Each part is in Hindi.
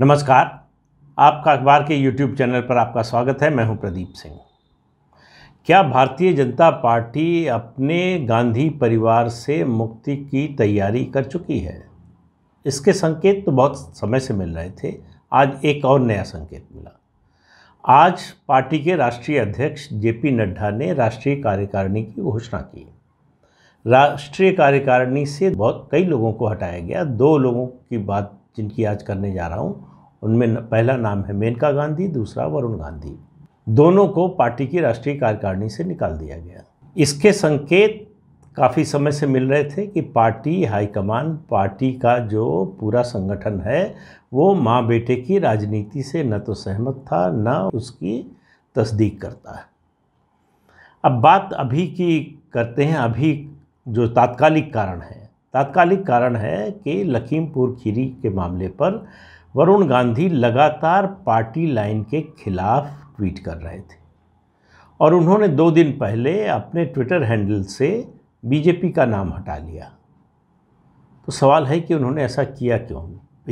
नमस्कार आपका अखबार के यूट्यूब चैनल पर आपका स्वागत है मैं हूं प्रदीप सिंह क्या भारतीय जनता पार्टी अपने गांधी परिवार से मुक्ति की तैयारी कर चुकी है इसके संकेत तो बहुत समय से मिल रहे थे आज एक और नया संकेत मिला आज पार्टी के राष्ट्रीय अध्यक्ष जे पी नड्डा ने राष्ट्रीय कार्यकारिणी की घोषणा की राष्ट्रीय कार्यकारिणी से बहुत कई लोगों को हटाया गया दो लोगों की बात जिनकी आज करने जा रहा हूँ उनमें पहला नाम है मेनका गांधी दूसरा वरुण गांधी दोनों को पार्टी की राष्ट्रीय कार्यकारिणी से निकाल दिया गया इसके संकेत काफ़ी समय से मिल रहे थे कि पार्टी हाईकमान पार्टी का जो पूरा संगठन है वो माँ बेटे की राजनीति से न तो सहमत था न उसकी तस्दीक करता है अब बात अभी की करते हैं अभी जो तात्कालिक कारण है तात्कालिक कारण है कि लखीमपुर खीरी के मामले पर वरुण गांधी लगातार पार्टी लाइन के खिलाफ ट्वीट कर रहे थे और उन्होंने दो दिन पहले अपने ट्विटर हैंडल से बीजेपी का नाम हटा लिया तो सवाल है कि उन्होंने ऐसा किया क्यों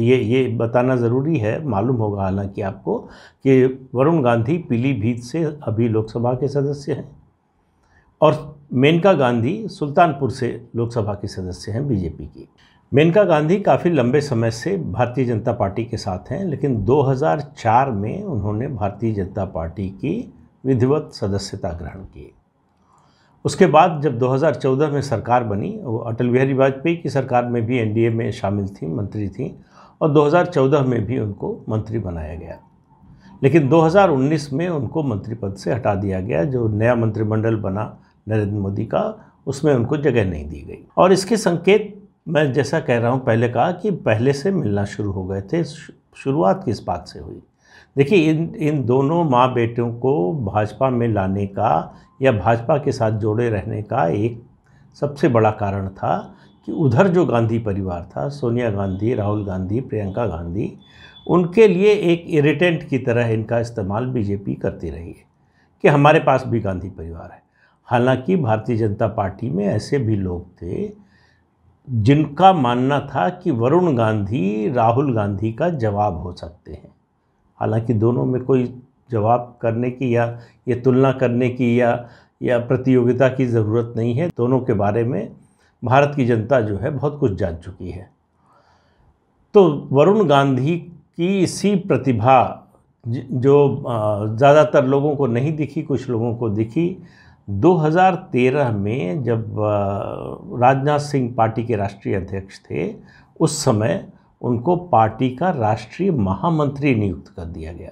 ये ये बताना ज़रूरी है मालूम होगा हालांकि आपको कि वरुण गांधी पीलीभीत से अभी लोकसभा के सदस्य हैं और मेनका गांधी सुल्तानपुर से लोकसभा के सदस्य हैं बीजेपी की मेनका गांधी काफ़ी लंबे समय से भारतीय जनता पार्टी के साथ हैं लेकिन 2004 में उन्होंने भारतीय जनता पार्टी की विधिवत सदस्यता ग्रहण की उसके बाद जब 2014 में सरकार बनी वो अटल बिहारी वाजपेयी की सरकार में भी एनडीए में शामिल थी मंत्री थी और 2014 में भी उनको मंत्री बनाया गया लेकिन 2019 में उनको मंत्री पद से हटा दिया गया जो नया मंत्रिमंडल बना नरेंद्र मोदी का उसमें उनको जगह नहीं दी गई और इसके संकेत मैं जैसा कह रहा हूँ पहले कहा कि पहले से मिलना शुरू हो गए थे शुरुआत किस बात से हुई देखिए इन इन दोनों माँ बेटों को भाजपा में लाने का या भाजपा के साथ जोड़े रहने का एक सबसे बड़ा कारण था कि उधर जो गांधी परिवार था सोनिया गांधी राहुल गांधी प्रियंका गांधी उनके लिए एक इरिटेंट की तरह इनका इस्तेमाल बीजेपी करती रही है कि हमारे पास भी गांधी परिवार है हालांकि भारतीय जनता पार्टी में ऐसे भी लोग थे जिनका मानना था कि वरुण गांधी राहुल गांधी का जवाब हो सकते हैं हालांकि दोनों में कोई जवाब करने की या ये तुलना करने की या या प्रतियोगिता की ज़रूरत नहीं है दोनों के बारे में भारत की जनता जो है बहुत कुछ जान चुकी है तो वरुण गांधी की इसी प्रतिभा जो ज़्यादातर लोगों को नहीं दिखी कुछ लोगों को दिखी 2013 में जब राजनाथ सिंह पार्टी के राष्ट्रीय अध्यक्ष थे उस समय उनको पार्टी का राष्ट्रीय महामंत्री नियुक्त कर दिया गया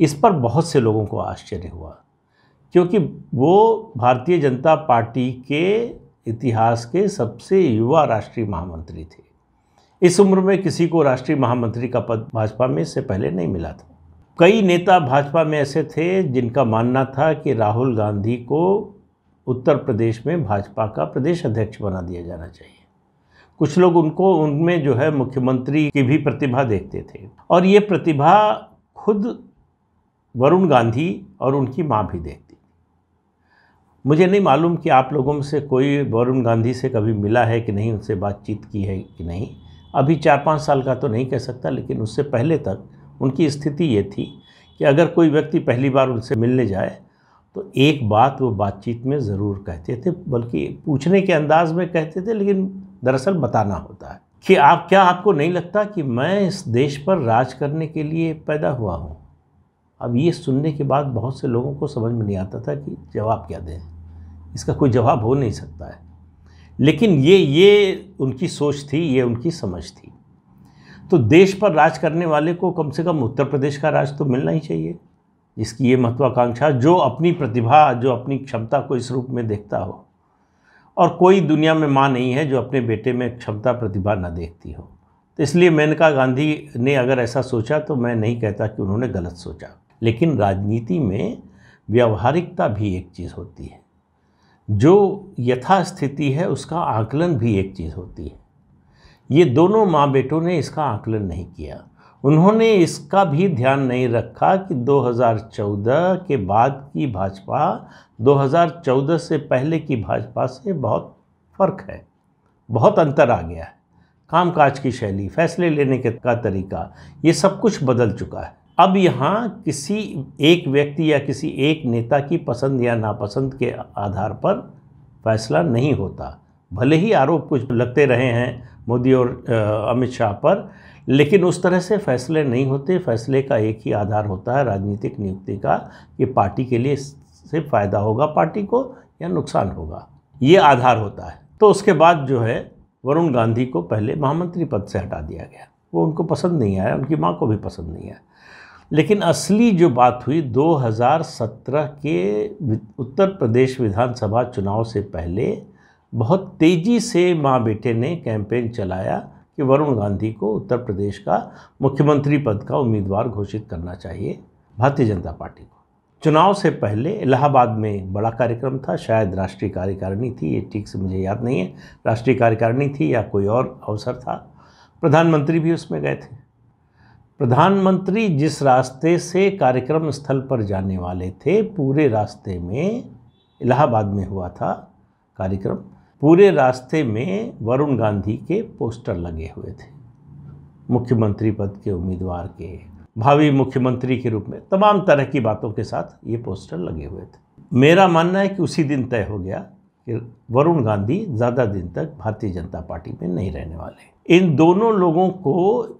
इस पर बहुत से लोगों को आश्चर्य हुआ क्योंकि वो भारतीय जनता पार्टी के इतिहास के सबसे युवा राष्ट्रीय महामंत्री थे इस उम्र में किसी को राष्ट्रीय महामंत्री का पद भाजपा में इससे पहले नहीं मिला था कई नेता भाजपा में ऐसे थे जिनका मानना था कि राहुल गांधी को उत्तर प्रदेश में भाजपा का प्रदेश अध्यक्ष बना दिया जाना चाहिए कुछ लोग उनको उनमें जो है मुख्यमंत्री की भी प्रतिभा देखते थे और ये प्रतिभा खुद वरुण गांधी और उनकी माँ भी देखती मुझे नहीं मालूम कि आप लोगों में से कोई वरुण गांधी से कभी मिला है कि नहीं उनसे बातचीत की है कि नहीं अभी चार पाँच साल का तो नहीं कह सकता लेकिन उससे पहले तक उनकी स्थिति ये थी कि अगर कोई व्यक्ति पहली बार उनसे मिलने जाए तो एक बात वो बातचीत में ज़रूर कहते थे बल्कि पूछने के अंदाज में कहते थे लेकिन दरअसल बताना होता है कि आप क्या आपको नहीं लगता कि मैं इस देश पर राज करने के लिए पैदा हुआ हूँ अब ये सुनने के बाद बहुत से लोगों को समझ में नहीं आता था कि जवाब क्या दें इसका कोई जवाब हो नहीं सकता है लेकिन ये ये उनकी सोच थी ये उनकी समझ थी तो देश पर राज करने वाले को कम से कम उत्तर प्रदेश का राज तो मिलना ही चाहिए इसकी ये महत्वाकांक्षा जो अपनी प्रतिभा जो अपनी क्षमता को इस रूप में देखता हो और कोई दुनिया में माँ नहीं है जो अपने बेटे में क्षमता प्रतिभा ना देखती हो तो इसलिए मेनका गांधी ने अगर ऐसा सोचा तो मैं नहीं कहता कि उन्होंने गलत सोचा लेकिन राजनीति में व्यावहारिकता भी एक चीज़ होती है जो यथास्थिति है उसका आकलन भी एक चीज़ होती है ये दोनों माँ बेटों ने इसका आकलन नहीं किया उन्होंने इसका भी ध्यान नहीं रखा कि 2014 के बाद की भाजपा 2014 से पहले की भाजपा से बहुत फ़र्क है बहुत अंतर आ गया है कामकाज की शैली फैसले लेने के का तरीका ये सब कुछ बदल चुका है अब यहाँ किसी एक व्यक्ति या किसी एक नेता की पसंद या नापसंद के आधार पर फैसला नहीं होता भले ही आरोप कुछ लगते रहे हैं मोदी और अमित शाह पर लेकिन उस तरह से फैसले नहीं होते फैसले का एक ही आधार होता है राजनीतिक नियुक्ति का कि पार्टी के लिए से फ़ायदा होगा पार्टी को या नुकसान होगा ये आधार होता है तो उसके बाद जो है वरुण गांधी को पहले महामंत्री पद से हटा दिया गया वो उनको पसंद नहीं आया उनकी माँ को भी पसंद नहीं आया लेकिन असली जो बात हुई 2017 के उत्तर प्रदेश विधानसभा चुनाव से पहले बहुत तेज़ी से माँ बेटे ने कैंपेन चलाया कि वरुण गांधी को उत्तर प्रदेश का मुख्यमंत्री पद का उम्मीदवार घोषित करना चाहिए भारतीय जनता पार्टी को चुनाव से पहले इलाहाबाद में एक बड़ा कार्यक्रम था शायद राष्ट्रीय कार्यकारिणी थी ये ठीक से मुझे याद नहीं है राष्ट्रीय कार्यकारिणी थी या कोई और अवसर था प्रधानमंत्री भी उसमें गए थे प्रधानमंत्री जिस रास्ते से कार्यक्रम स्थल पर जाने वाले थे पूरे रास्ते में इलाहाबाद में हुआ था कार्यक्रम पूरे रास्ते में वरुण गांधी के पोस्टर लगे हुए थे मुख्यमंत्री पद के उम्मीदवार के भावी मुख्यमंत्री के रूप में तमाम तरह की बातों के साथ ये पोस्टर लगे हुए थे मेरा मानना है कि उसी दिन तय हो गया कि वरुण गांधी ज़्यादा दिन तक भारतीय जनता पार्टी में नहीं रहने वाले इन दोनों लोगों को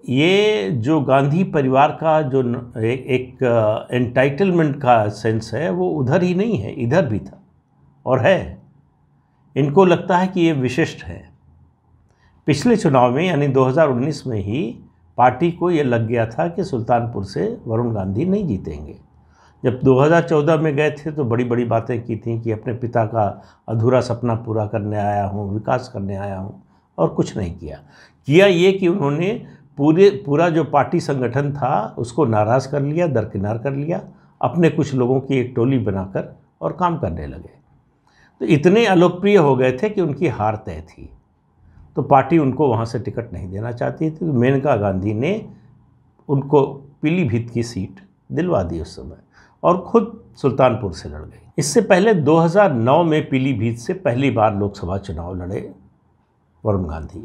ये जो गांधी परिवार का जो एक, एंटाइटलमेंट का सेंस है वो उधर ही नहीं है इधर भी था और है इनको लगता है कि ये विशिष्ट है पिछले चुनाव में यानी 2019 में ही पार्टी को ये लग गया था कि सुल्तानपुर से वरुण गांधी नहीं जीतेंगे जब 2014 में गए थे तो बड़ी बड़ी बातें की थी कि अपने पिता का अधूरा सपना पूरा करने आया हूँ विकास करने आया हूँ और कुछ नहीं किया किया ये कि उन्होंने पूरे पूरा जो पार्टी संगठन था उसको नाराज़ कर लिया दरकिनार कर लिया अपने कुछ लोगों की एक टोली बनाकर और काम करने लगे तो इतने अलोकप्रिय हो गए थे कि उनकी हार तय थी तो पार्टी उनको वहाँ से टिकट नहीं देना चाहती थी तो मेनका गांधी ने उनको पीलीभीत की सीट दिलवा दी उस समय और खुद सुल्तानपुर से लड़ गई इससे पहले 2009 में पीलीभीत से पहली बार लोकसभा चुनाव लड़े वरुण गांधी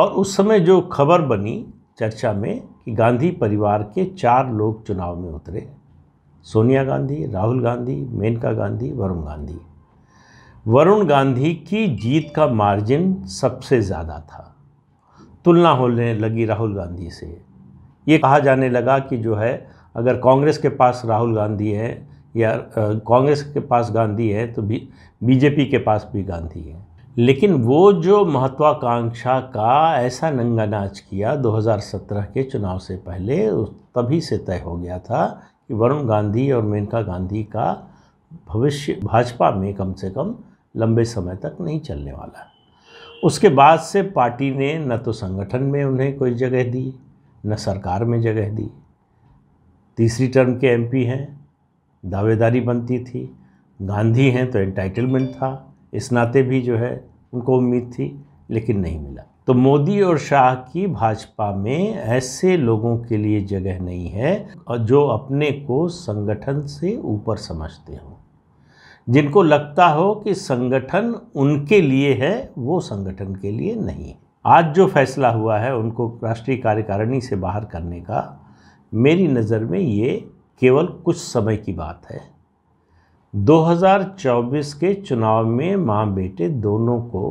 और उस समय जो खबर बनी चर्चा में कि गांधी परिवार के चार लोग चुनाव में उतरे सोनिया गांधी राहुल गांधी मेनका गांधी वरुण गांधी वरुण गांधी की जीत का मार्जिन सबसे ज़्यादा था तुलना होने लगी राहुल गांधी से ये कहा जाने लगा कि जो है अगर कांग्रेस के पास राहुल गांधी है या कांग्रेस के पास गांधी है तो भी बीजेपी के पास भी गांधी है लेकिन वो जो महत्वाकांक्षा का ऐसा नंगा नाच किया 2017 के चुनाव से पहले तभी से तय हो गया था कि वरुण गांधी और मेनका गांधी का भविष्य भाजपा में कम से कम लंबे समय तक नहीं चलने वाला उसके बाद से पार्टी ने न तो संगठन में उन्हें कोई जगह दी न सरकार में जगह दी तीसरी टर्म के एमपी हैं दावेदारी बनती थी गांधी हैं तो एंटाइटलमेंट था इस नाते भी जो है उनको उम्मीद थी लेकिन नहीं मिला तो मोदी और शाह की भाजपा में ऐसे लोगों के लिए जगह नहीं है जो अपने को संगठन से ऊपर समझते हों जिनको लगता हो कि संगठन उनके लिए है वो संगठन के लिए नहीं है आज जो फैसला हुआ है उनको राष्ट्रीय कार्यकारिणी से बाहर करने का मेरी नज़र में ये केवल कुछ समय की बात है 2024 के चुनाव में माँ बेटे दोनों को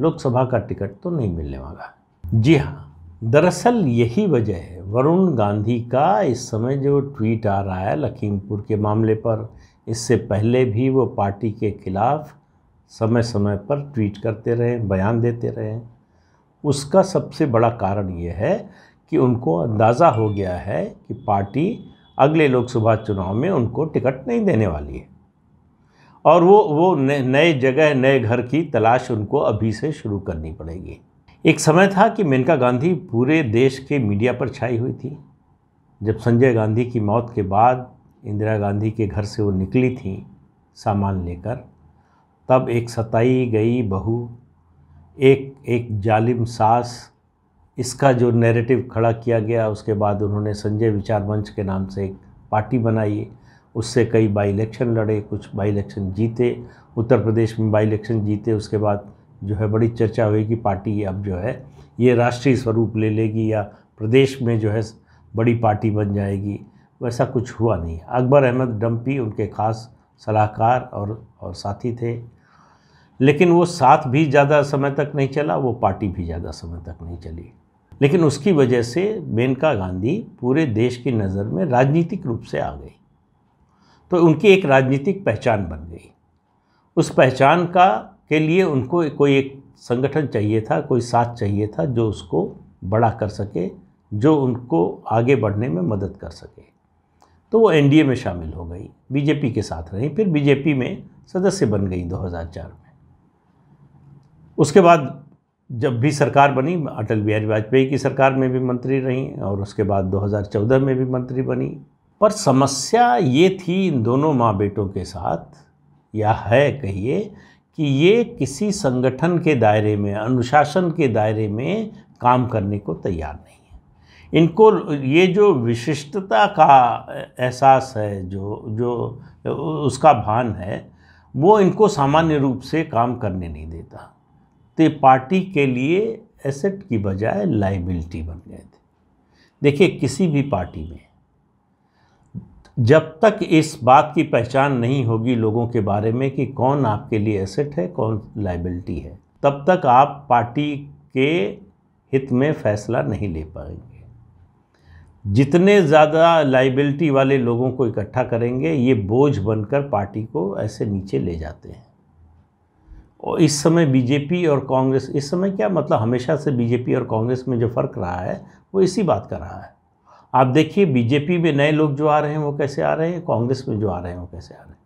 लोकसभा का टिकट तो नहीं मिलने वाला जी हाँ दरअसल यही वजह है वरुण गांधी का इस समय जो ट्वीट आ रहा है लखीमपुर के मामले पर इससे पहले भी वो पार्टी के खिलाफ समय समय पर ट्वीट करते रहे बयान देते रहे उसका सबसे बड़ा कारण ये है कि उनको अंदाज़ा हो गया है कि पार्टी अगले लोकसभा चुनाव में उनको टिकट नहीं देने वाली है और वो वो नए जगह नए घर की तलाश उनको अभी से शुरू करनी पड़ेगी एक समय था कि मेनका गांधी पूरे देश के मीडिया पर छाई हुई थी जब संजय गांधी की मौत के बाद इंदिरा गांधी के घर से वो निकली थी सामान लेकर तब एक सताई गई बहू एक एक जालिम सास इसका जो नैरेटिव खड़ा किया गया उसके बाद उन्होंने संजय विचार मंच के नाम से एक पार्टी बनाई उससे कई बाई इलेक्शन लड़े कुछ बाई इलेक्शन जीते उत्तर प्रदेश में बाई इलेक्शन जीते उसके बाद जो है बड़ी चर्चा हुई कि पार्टी अब जो है ये राष्ट्रीय स्वरूप ले लेगी या प्रदेश में जो है बड़ी पार्टी बन जाएगी वैसा कुछ हुआ नहीं अकबर अहमद डम्पी उनके खास सलाहकार और और साथी थे लेकिन वो साथ भी ज़्यादा समय तक नहीं चला वो पार्टी भी ज़्यादा समय तक नहीं चली लेकिन उसकी वजह से मेनका गांधी पूरे देश की नज़र में राजनीतिक रूप से आ गई तो उनकी एक राजनीतिक पहचान बन गई उस पहचान का के लिए उनको कोई एक संगठन चाहिए था कोई साथ चाहिए था जो उसको बड़ा कर सके जो उनको आगे बढ़ने में मदद कर सके तो वो एनडीए में शामिल हो गई बीजेपी के साथ रही फिर बीजेपी में सदस्य बन गई 2004 में उसके बाद जब भी सरकार बनी अटल बिहारी वाजपेयी की सरकार में भी मंत्री रहीं और उसके बाद 2014 में भी मंत्री बनी पर समस्या ये थी इन दोनों माँ बेटों के साथ या है कहिए कि ये किसी संगठन के दायरे में अनुशासन के दायरे में काम करने को तैयार नहीं इनको ये जो विशिष्टता का एहसास है जो जो उसका भान है वो इनको सामान्य रूप से काम करने नहीं देता तो पार्टी के लिए एसेट की बजाय लाइबिलिटी बन गए थे देखिए किसी भी पार्टी में जब तक इस बात की पहचान नहीं होगी लोगों के बारे में कि कौन आपके लिए एसेट है कौन लाइबिलिटी है तब तक आप पार्टी के हित में फैसला नहीं ले पाएंगे जितने ज़्यादा लाइबिलिटी वाले लोगों को इकट्ठा करेंगे ये बोझ बनकर पार्टी को ऐसे नीचे ले जाते हैं और इस समय बीजेपी और कांग्रेस इस समय क्या मतलब हमेशा से बीजेपी और कांग्रेस में जो फ़र्क रहा है वो इसी बात का रहा है आप देखिए बीजेपी में नए लोग जो आ रहे हैं वो कैसे आ रहे हैं कांग्रेस में जो आ रहे हैं वो कैसे आ रहे हैं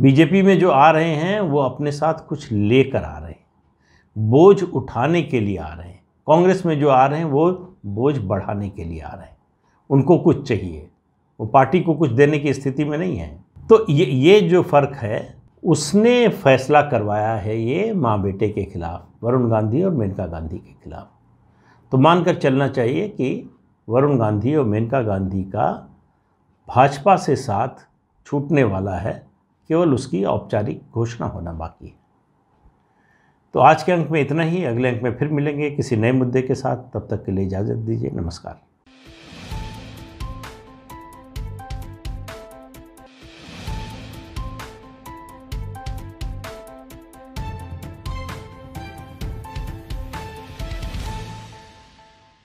बीजेपी में जो आ रहे हैं वो अपने साथ कुछ लेकर आ रहे हैं बोझ उठाने के लिए आ रहे हैं कांग्रेस में जो आ रहे हैं वो बोझ बढ़ाने के लिए आ रहे हैं उनको कुछ चाहिए वो पार्टी को कुछ देने की स्थिति में नहीं है तो ये ये जो फ़र्क है उसने फैसला करवाया है ये माँ बेटे के खिलाफ वरुण गांधी और मेनका गांधी के खिलाफ तो मानकर चलना चाहिए कि वरुण गांधी और मेनका गांधी का भाजपा से साथ छूटने वाला है केवल उसकी औपचारिक घोषणा होना बाकी है तो आज के अंक में इतना ही अगले अंक में फिर मिलेंगे किसी नए मुद्दे के साथ तब तक के लिए इजाज़त दीजिए नमस्कार